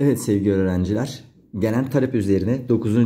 Evet sevgili öğrenciler, gelen talep üzerine 9.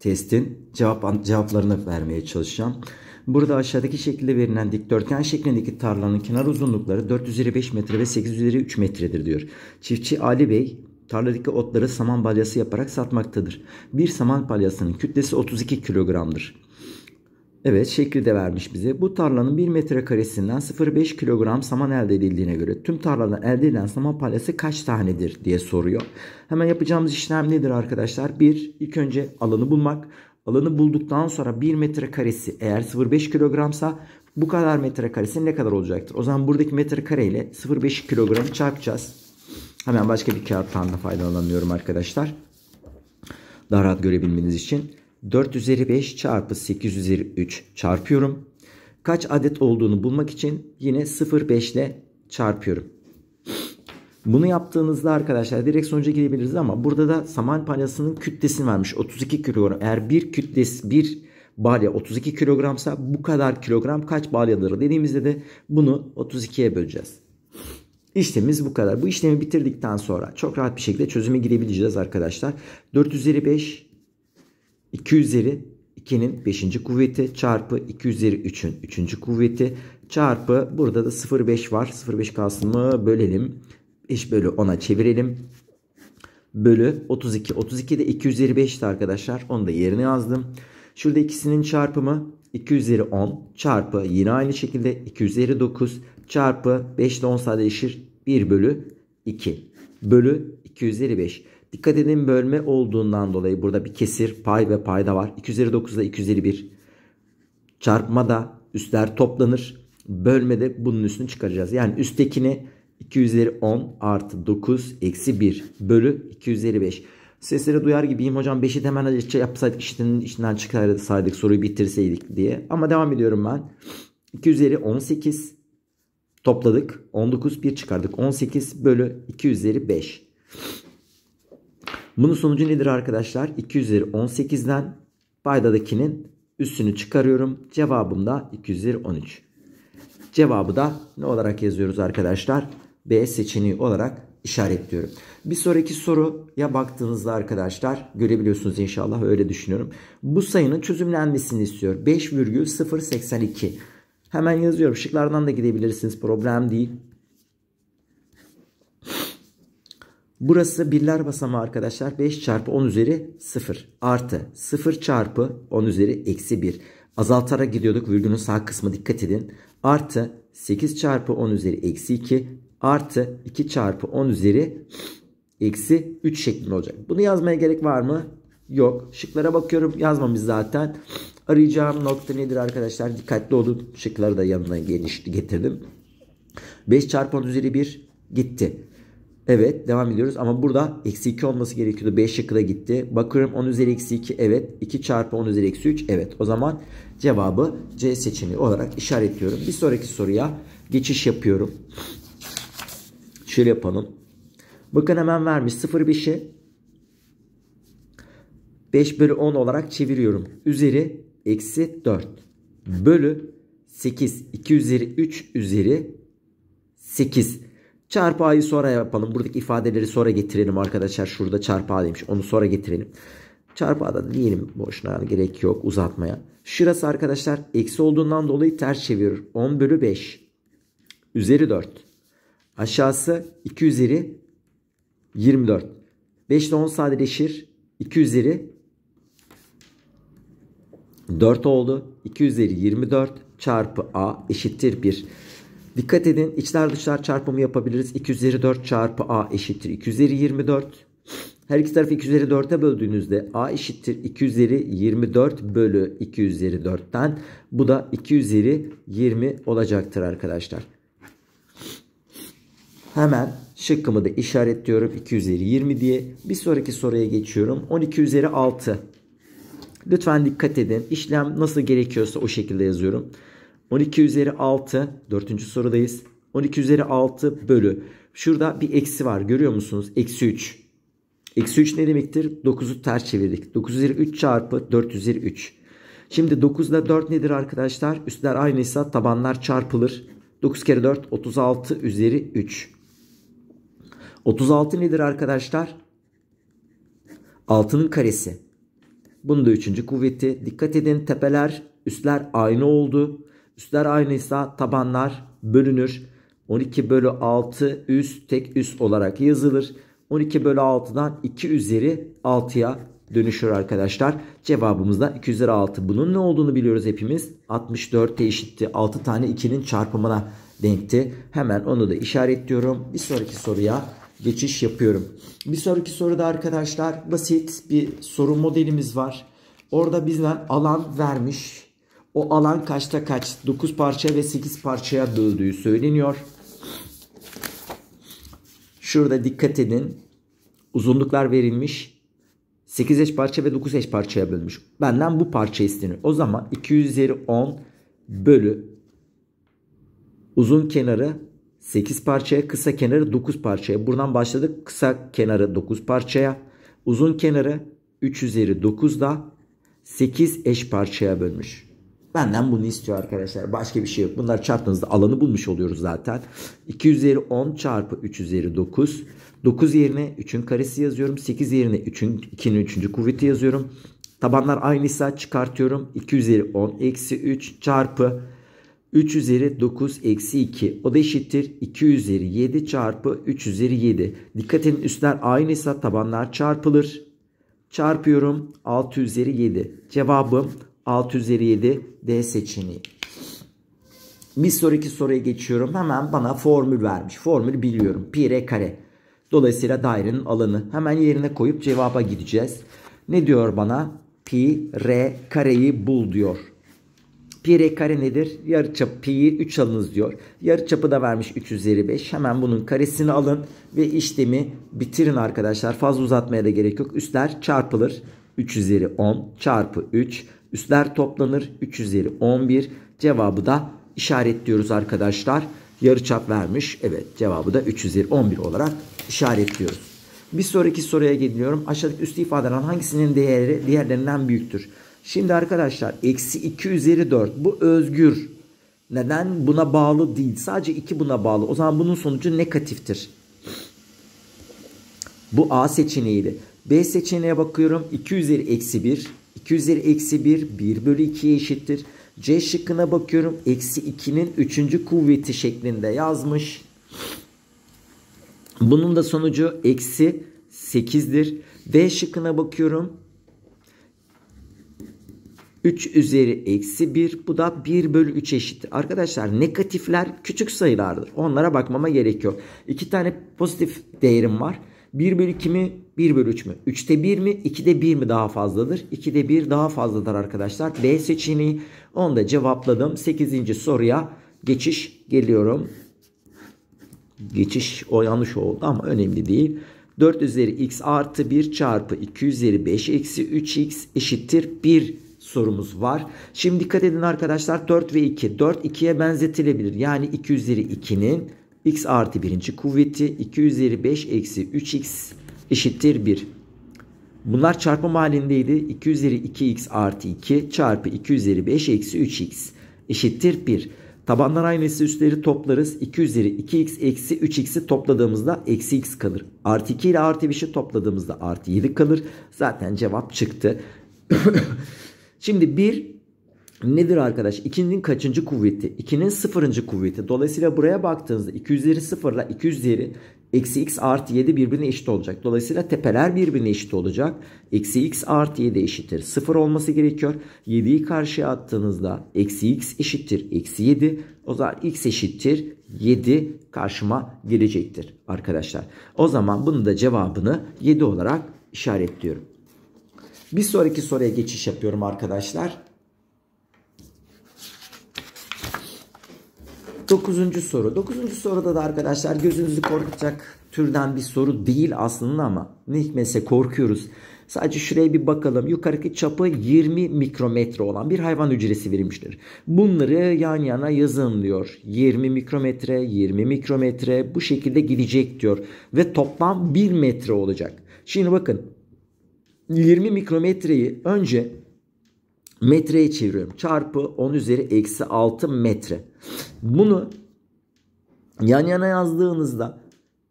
testin cevap cevaplarını vermeye çalışacağım. Burada aşağıdaki şekilde verilen dikdörtgen şeklindeki tarlanın kenar uzunlukları 4 üzeri 5 metre ve 8 üzeri 3 metredir diyor. Çiftçi Ali Bey tarladaki otları saman balyası yaparak satmaktadır. Bir saman balyasının kütlesi 32 kilogramdır. Evet şekli de vermiş bize. Bu tarlanın 1 metrekaresinden 0,5 kilogram saman elde edildiğine göre tüm tarladan elde edilen saman palyası kaç tanedir diye soruyor. Hemen yapacağımız işlem nedir arkadaşlar? 1. ilk önce alanı bulmak. Alanı bulduktan sonra 1 metrekaresi eğer 0,5 kilogramsa bu kadar metrekaresi ne kadar olacaktır? O zaman buradaki metrekare ile 0,5 kilogramı çarpacağız. Hemen başka bir kağıttan da faydalanıyorum arkadaşlar. Daha rahat görebilmeniz için. 4 üzeri 5 çarpı 8 üzeri 3 çarpıyorum. Kaç adet olduğunu bulmak için yine 0,5 ile çarpıyorum. Bunu yaptığınızda arkadaşlar direkt sonuca girebiliriz ama burada da saman palyasının kütlesini vermiş. 32 kilogram. Eğer bir kütlesi bir balya 32 kilogramsa bu kadar kilogram kaç balyaları dediğimizde de bunu 32'ye böleceğiz. İşlemimiz bu kadar. Bu işlemi bitirdikten sonra çok rahat bir şekilde çözüme girebileceğiz arkadaşlar. 4 üzeri 5 2 üzeri 2'nin 5. kuvveti çarpı 2 üzeri 3'ün 3. kuvveti çarpı burada da 0,5 var. 0,5 kalsın bölelim. 5 bölü 10'a çevirelim. Bölü 32. 32 de 2 üzeri 5'ti arkadaşlar. Onu da yerine yazdım. Şurada ikisinin çarpımı 2 üzeri 10 çarpı yine aynı şekilde 2 üzeri 9 çarpı 5 ile 10 sadeleşir 1 bölü 2 bölü 2 üzeri 5. Dikkat edin bölme olduğundan dolayı burada bir kesir pay ve payda var. 2 üzeri 9 ile 2 Çarpmada üstler toplanır. Bölmede bunun üstünü çıkaracağız. Yani üsttekini 210 artı 9 eksi 1 bölü 2 Sesleri duyar gibiyim hocam 5'i hemen yapsaydık işinin içinden çıkarsaydık soruyu bitirseydik diye. Ama devam ediyorum ben. 2 18 topladık. 19 1 çıkardık. 18 bölü 205. Bunun sonucu nedir arkadaşlar? 2 üzeri paydadakinin üstünü çıkarıyorum. Cevabım da 2 Cevabı da ne olarak yazıyoruz arkadaşlar? B seçeneği olarak işaretliyorum. Bir sonraki soruya baktığınızda arkadaşlar görebiliyorsunuz inşallah öyle düşünüyorum. Bu sayının çözümlenmesini istiyor. 5,082. Hemen yazıyorum. Şıklardan da gidebilirsiniz. Problem değil. Burası birler basamağı arkadaşlar 5 çarpı 10 üzeri 0 artı 0 çarpı 10 üzeri eksi 1. Azaltarak gidiyorduk virgülün sağ kısmı dikkat edin. Artı 8 çarpı 10 üzeri eksi 2 artı 2 çarpı 10 üzeri eksi 3 şeklinde olacak. Bunu yazmaya gerek var mı? Yok. Şıklara bakıyorum yazmamız zaten. Arayacağım nokta nedir arkadaşlar? Dikkatli olun. Şıkları da yanına geniş getirdim. 5 çarpı 10 üzeri 1 gitti. Evet devam ediyoruz ama burada eksi 2 olması gerekiyordu. 5 şıkkı gitti. Bakıyorum 10 üzeri eksi 2 evet. 2 çarpı 10 üzeri eksi 3 evet. O zaman cevabı C seçeneği olarak işaretliyorum. Bir sonraki soruya geçiş yapıyorum. Şöyle yapalım. Bakın hemen vermiş 0,5'i 5 bölü 10 olarak çeviriyorum. Üzeri eksi 4 bölü 8. 2 üzeri 3 üzeri 8. Çarpı a'yı sonra yapalım. Buradaki ifadeleri sonra getirelim arkadaşlar. Şurada çarpı a demiş. Onu sonra getirelim. Çarpı a'da diyelim boşuna gerek yok uzatmaya. Şurası arkadaşlar eksi olduğundan dolayı ters çeviriyor. 10 bölü 5 üzeri 4. Aşağısı 2 üzeri 24. 5 ile 10 sadeleşir. 2 üzeri 4 oldu. 2 üzeri 24 çarpı a eşittir 1. Dikkat edin içler dışlar çarpımı yapabiliriz. 2 üzeri 4 çarpı a eşittir 2 üzeri 24. Her iki tarafı 2 üzeri 4'e böldüğünüzde a eşittir 2 üzeri 24 bölü 2 üzeri 4'ten. Bu da 2 üzeri 20 olacaktır arkadaşlar. Hemen şıkkımı da işaretliyorum 2 üzeri 20 diye. Bir sonraki soruya geçiyorum. 12 üzeri 6. Lütfen dikkat edin. İşlem nasıl gerekiyorsa o şekilde yazıyorum. 12 üzeri 6 4. sorudayız. 12 üzeri 6 bölü. Şurada bir eksi var görüyor musunuz? Eksi 3. Eksi 3 ne demektir? 9'u ters çevirdik. 9 üzeri 3 çarpı 4 üzeri 3. Şimdi 9 ile 4 nedir arkadaşlar? Üstler aynıysa tabanlar çarpılır. 9 kere 4 36 üzeri 3. 36 nedir arkadaşlar? 6'nın karesi. Bunu da 3. kuvveti. Dikkat edin tepeler üstler aynı oldu. Üstler aynıysa tabanlar bölünür. 12 bölü 6 üst tek üst olarak yazılır. 12 bölü 6'dan 2 üzeri 6'ya dönüşür arkadaşlar. Cevabımızda 2 üzeri 6. Bunun ne olduğunu biliyoruz hepimiz. 64'e eşitti. 6 tane 2'nin çarpımına denkti. Hemen onu da işaretliyorum. Bir sonraki soruya geçiş yapıyorum. Bir sonraki soruda arkadaşlar basit bir soru modelimiz var. Orada bizden alan vermiş o alan kaçta kaç? 9 parça ve 8 parçaya böldüğü söyleniyor. Şurada dikkat edin. Uzunluklar verilmiş. 8 eş parça ve 9 eş parçaya bölmüş. Benden bu parça isteniyor. O zaman 2 üzeri 10 bölü uzun kenarı 8 parçaya, kısa kenarı 9 parçaya. Buradan başladık. Kısa kenarı 9 parçaya. Uzun kenarı 3 üzeri 9 da 8 eş parçaya bölmüş. Benden bunu istiyor arkadaşlar. Başka bir şey yok. Bunlar çarptığınızda alanı bulmuş oluyoruz zaten. 2 üzeri 10 çarpı 3 üzeri 9. 9 yerine 3'ün karesi yazıyorum. 8 yerine 3'ün 2'nin 3. kuvveti yazıyorum. Tabanlar aynıysa çıkartıyorum. 2 üzeri 10 eksi 3 çarpı 3 üzeri 9 eksi 2. O da eşittir 2 üzeri 7 çarpı 3 üzeri 7. Dikkat edin üstler aynıysa tabanlar çarpılır. Çarpıyorum 6 üzeri 7. Cevabım 6 üzeri 7 D seçeneği. Bir sonraki soruya geçiyorum. Hemen bana formül vermiş. Formül biliyorum. Pi r kare. Dolayısıyla dairenin alanı. Hemen yerine koyup cevaba gideceğiz. Ne diyor bana? Pi r kareyi bul diyor. Pi r kare nedir? Yarıçap pi'yi 3 alınız diyor. Yarıçapı da vermiş 3 üzeri 5. Hemen bunun karesini alın ve işlemi bitirin arkadaşlar. Fazla uzatmaya da gerek yok. Üstler çarpılır. 3 üzeri 10 çarpı 3 Üstler toplanır. 3 üzeri 11. Cevabı da işaretliyoruz arkadaşlar. Yarıçap vermiş. Evet cevabı da 3 üzeri 11 olarak işaretliyoruz. Bir sonraki soruya geliyorum. Aşağıdaki üstü ifadelerin hangisinin değeri diğerlerinden büyüktür? Şimdi arkadaşlar eksi 2 üzeri 4 bu özgür. Neden? Buna bağlı değil. Sadece 2 buna bağlı. O zaman bunun sonucu negatiftir. Bu A seçeneğiyle. B seçeneğe bakıyorum. 2 üzeri eksi 1. 2 üzeri eksi 1 1 bölü 2'ye eşittir. C şıkkına bakıyorum. Eksi 2'nin 3. kuvveti şeklinde yazmış. Bunun da sonucu eksi 8'dir. D şıkkına bakıyorum. 3 üzeri eksi 1 bu da 1 bölü 3 eşittir. Arkadaşlar negatifler küçük sayılardır. Onlara bakmama gerek yok. 2 tane pozitif değerim var. 1 bölü 2 mi? 1 bölü 3 mü? 3'te 1 mi? 2'de 1 mi daha fazladır? 2'de 1 daha fazladır arkadaşlar. B seçeneği. Onu da cevapladım. 8. soruya geçiş geliyorum. Geçiş o yanlış oldu ama önemli değil. 4 üzeri x artı 1 çarpı 2 üzeri 5 eksi 3x eşittir 1 sorumuz var. Şimdi dikkat edin arkadaşlar 4 ve 2. 4 2'ye benzetilebilir. Yani 2 üzeri 2'nin x artı birinci kuvveti 2 üzeri 5 eksi 3x eşittir 1. Bunlar çarpım halindeydi. 2 üzeri 2x artı 2 çarpı 2 üzeri 5 eksi 3x eşittir 1. Tabanlar aynısı üstleri toplarız. 2 üzeri 2x eksi 3x'i topladığımızda eksi x kalır. Artı 2 ile artı 5'i topladığımızda artı 7 kalır. Zaten cevap çıktı. Şimdi 1 nedir arkadaş? 2'nin kaçıncı kuvveti? 2'nin sıfırıncı kuvveti. Dolayısıyla buraya baktığınızda 2 üzeri 0 ile 2 üzeri eksi x artı 7 birbirine eşit olacak. Dolayısıyla tepeler birbirine eşit olacak. Eksi x artı 7 eşittir. 0 olması gerekiyor. 7'yi karşıya attığınızda eksi x eşittir. Eksi 7. O zaman x eşittir. 7 karşıma gelecektir arkadaşlar. O zaman bunu da cevabını 7 olarak işaretliyorum. Bir sonraki soruya geçiş yapıyorum arkadaşlar. Dokuzuncu soru. Dokuzuncu soruda da arkadaşlar gözünüzü korkutacak türden bir soru değil aslında ama ne hikmetse korkuyoruz. Sadece şuraya bir bakalım. Yukarıki çapı 20 mikrometre olan bir hayvan hücresi verilmiştir. Bunları yan yana yazın diyor. 20 mikrometre, 20 mikrometre bu şekilde gidecek diyor. Ve toplam 1 metre olacak. Şimdi bakın 20 mikrometreyi önce metreye çeviriyorum. Çarpı 10 üzeri eksi 6 metre. Bunu yan yana yazdığınızda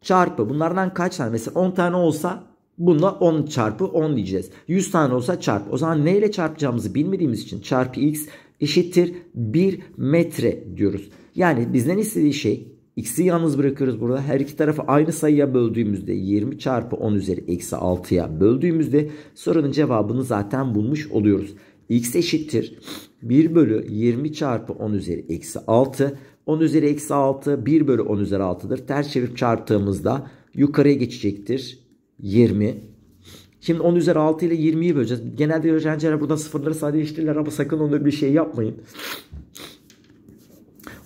çarpı bunlardan kaç tane mesela 10 tane olsa bunda 10 çarpı 10 diyeceğiz. 100 tane olsa çarpı O zaman neyle çarpacağımızı bilmediğimiz için çarpı x eşittir 1 metre diyoruz. Yani bizden istediği şey x'i yalnız bırakıyoruz burada. Her iki tarafı aynı sayıya böldüğümüzde 20 çarpı 10 üzeri eksi 6'ya böldüğümüzde sorunun cevabını zaten bulmuş oluyoruz x eşittir 1 bölü 20 çarpı 10 üzeri eksi 6. 10 üzeri eksi 6 1 bölü 10 üzeri 6'dır. Ters çevirip çarptığımızda yukarıya geçecektir 20. Şimdi 10 üzeri 6 ile 20'yi böleceğiz. Genelde öğrenciler burada sıfırları sadeleştirirler ama sakın onda bir şey yapmayın.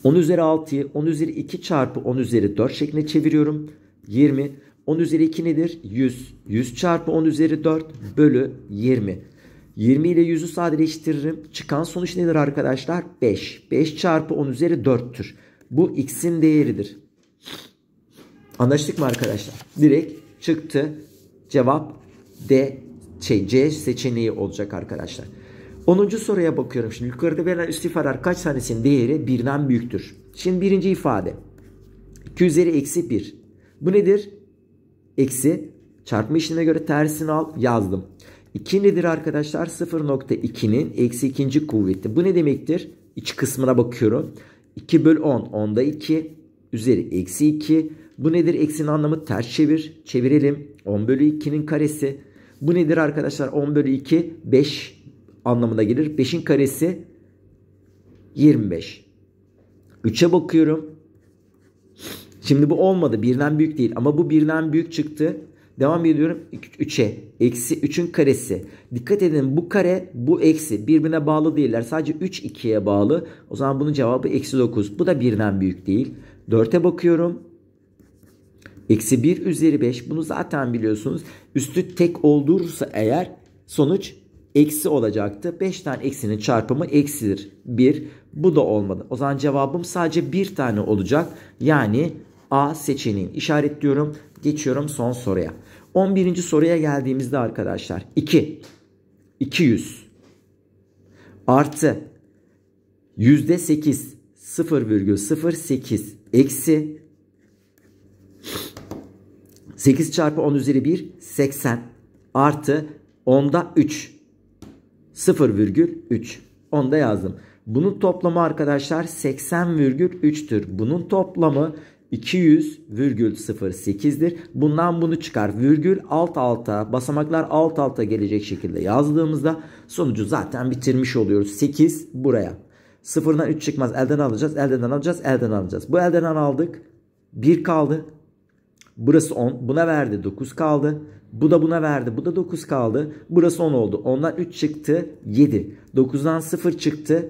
10 üzeri 6'yı 10 üzeri 2 çarpı 10 üzeri 4 şeklinde çeviriyorum. 20. 10 üzeri 2 nedir? 100. 100 çarpı 10 üzeri 4 bölü 20. 20 ile 100'ü sadeleştiririm. Çıkan sonuç nedir arkadaşlar? 5. 5 çarpı 10 üzeri 4'tür. Bu x'in değeridir. Anlaştık mı arkadaşlar? Direkt çıktı. Cevap D şey C seçeneği olacak arkadaşlar. 10. soruya bakıyorum. Şimdi yukarıda verilen üst ifadeler kaç tanesinin değeri 1'den büyüktür? Şimdi birinci ifade. 2 üzeri eksi 1. Bu nedir? Eksi. Çarpma işlemine göre tersini al. Yazdım. 2 nedir arkadaşlar? 0.2'nin eksi ikinci kuvveti. Bu ne demektir? İç kısmına bakıyorum. 2 bölü 10. 10'da 2. Üzeri eksi 2. Bu nedir? Eksinin anlamı ters çevir. Çevirelim. 10 bölü 2'nin karesi. Bu nedir arkadaşlar? 10 bölü 2. 5 anlamına gelir. 5'in karesi 25. 3'e bakıyorum. Şimdi bu olmadı. Birden büyük değil. Ama bu birden büyük çıktı. Devam ediyorum 3'e. Eksi 3'ün karesi. Dikkat edin bu kare bu eksi. Birbirine bağlı değiller. Sadece 3 2'ye bağlı. O zaman bunun cevabı eksi 9. Bu da 1'den büyük değil. 4'e bakıyorum. Eksi 1 üzeri 5. Bunu zaten biliyorsunuz. Üstü tek olursa eğer sonuç eksi olacaktı. 5 tane eksinin çarpımı eksidir. 1. Bu da olmadı. O zaman cevabım sadece 1 tane olacak. Yani A seçeneğini işaretliyorum. Geçiyorum son soruya. 11. soruya geldiğimizde arkadaşlar 2 200 artı yüzde %8 0,08 eksi 8 çarpı 10 üzeri 1 80 artı 10'da 3 0,3 10'da yazdım. Bunun toplamı arkadaşlar 80,3'tür. Bunun toplamı 200,08'dir. Bundan bunu çıkar. Virgül alt alta basamaklar alt alta gelecek şekilde yazdığımızda sonucu zaten bitirmiş oluyoruz. 8 buraya. Sıfırdan 3 çıkmaz. Elden alacağız. Elden alacağız. Elden alacağız. Bu elden aldık. 1 kaldı. Burası 10. Buna verdi 9 kaldı. Bu da buna verdi. Bu da 9 kaldı. Burası 10 oldu. Ondan 3 çıktı. 7. 9'dan 0 çıktı.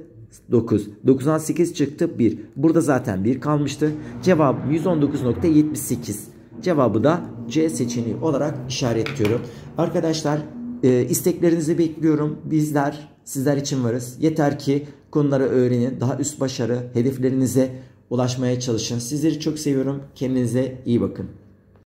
9. 9'dan 8 çıktı 1. Burada zaten 1 kalmıştı. Cevap 119.78. Cevabı da C seçeneği olarak işaretliyorum. Arkadaşlar e, isteklerinizi bekliyorum. Bizler sizler için varız. Yeter ki konuları öğrenin. Daha üst başarı hedeflerinize ulaşmaya çalışın. Sizleri çok seviyorum. Kendinize iyi bakın.